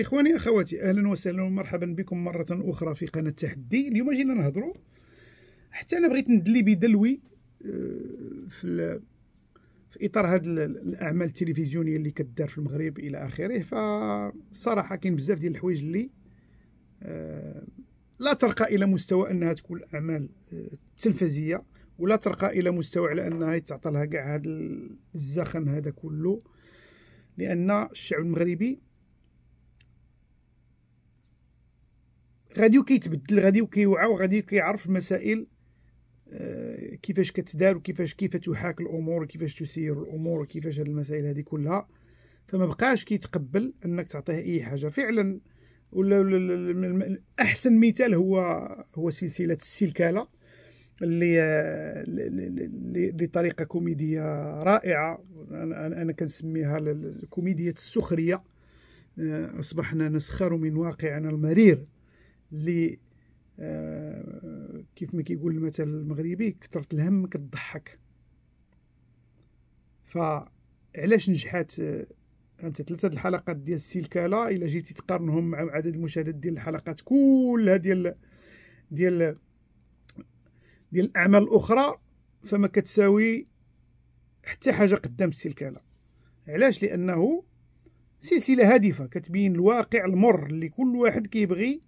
اخواني اخواتي اهلا وسهلا ومرحبا بكم مره اخرى في قناه تحدي اليوم جينا نهضروا حتى انا بغيت ندلي بدلوي آه، في في اطار هذه الاعمال التلفزيونيه اللي كدار في المغرب الى اخره فصراحه كاين بزاف ديال الحوايج اللي آه، لا ترقى الى مستوى انها تكون اعمال آه، تلفزيه ولا ترقى الى مستوى على انها يتعطى لها كاع هذا الزخم هذا كله لان الشعب المغربي غادي وكيتبدل غادي كيوعى وغادي كيعرف المسائل آه، كيفاش كتدار وكيفاش كيف تحاك الامور وكيفاش تسير الامور وكيفاش هاد المسائل هذه كلها فما بقاش كيتقبل انك تعطيه اي حاجه فعلا ولا احسن مثال هو هو سلسله السلكاله اللي آه، لطريقه كوميديه رائعه انا, أنا كنسميها كوميديه السخريه آه، اصبحنا نسخر من واقعنا المرير اللي آه، كيف ما كيقول المثل المغربي كثرة الهم كتضحك فعلاش نجحات آه، انت ثلاثه الحلقات ديال السلكاله الا جيتي تقارنهم مع عدد المشاهدات ديال الحلقات كلها ديال ديال ديال الاعمال الاخرى فما كتساوي حتى حاجه قدام السلكاله علاش لانه سلسله هادفه كتبين الواقع المر اللي كل واحد كيبغي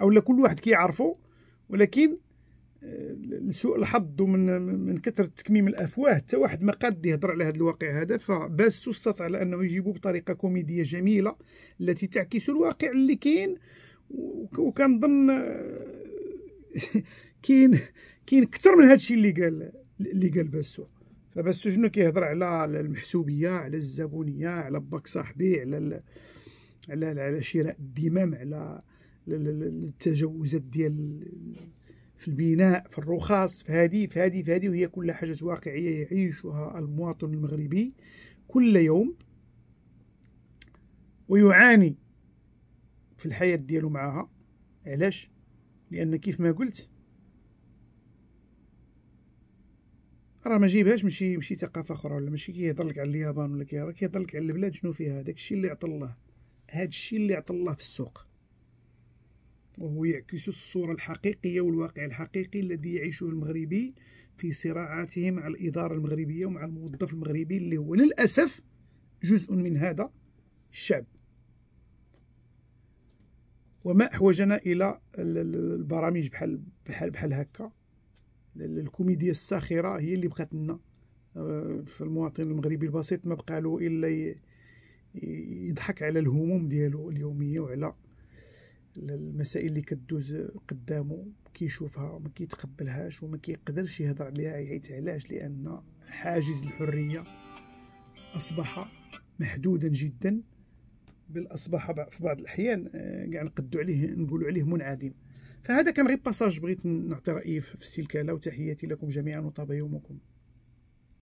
اولا كل واحد كيعرفو ولكن لسوء آه، الحظ ومن من كثره تكميم الافواه حتى واحد ما قاد يهضر على هذا الواقع هذا فباسو استطاع على انه يجيبه بطريقه كوميديه جميله التي تعكس الواقع اللي كاين وكنظن آه، كاين كاين اكثر من هذا الشيء اللي قال اللي قال باسو فباسو شنو كيهضر على المحسوبيه على الزبونيه على باك صاحبي على على على شراء الدمام على التجاوزات ديال في البناء في الرخص في هذه في هذه في هذه وهي كل حاجة واقعية يعيشها المواطن المغربي كل يوم ويعاني في الحياة ديالو معها علاش لأن كيف ما قلت راه ما جيبهاش ماشي ماشي ثقافه اخرى ولا ماشي كيهضر لك على اليابان ولا كيهضر لك على البلاد شنو فيها داك الشيء اللي عطى الله هاد الشيء اللي عطى الله في السوق وهو يعكس الصورة الحقيقية والواقع الحقيقي الذي يعيشه المغربي في صراعاته مع الإدارة المغربية ومع الموظف المغربي اللي هو للأسف جزء من هذا الشعب وما أحوجنا إلى البرامج بحال بحال بحال هكا الكوميديا الساخرة هي اللي بقات لنا آه، في المواطن المغربي البسيط ما بقى له إلا يضحك على الهموم ديالو اليومية وعلى المسائل اللي كدوز قدامه كيشوفها وما كيتقبلهاش وما كيقدرش يهضر عليها حيت علاش لان حاجز الحريه اصبح محدودا جدا بل اصبح في بعض الاحيان آه، كاع نقدو عليه نقولوا عليه منعدم فهذا كان غير باساج بغيت نعطي رايي في السلكله وتحياتي لكم جميعا وطاب يومكم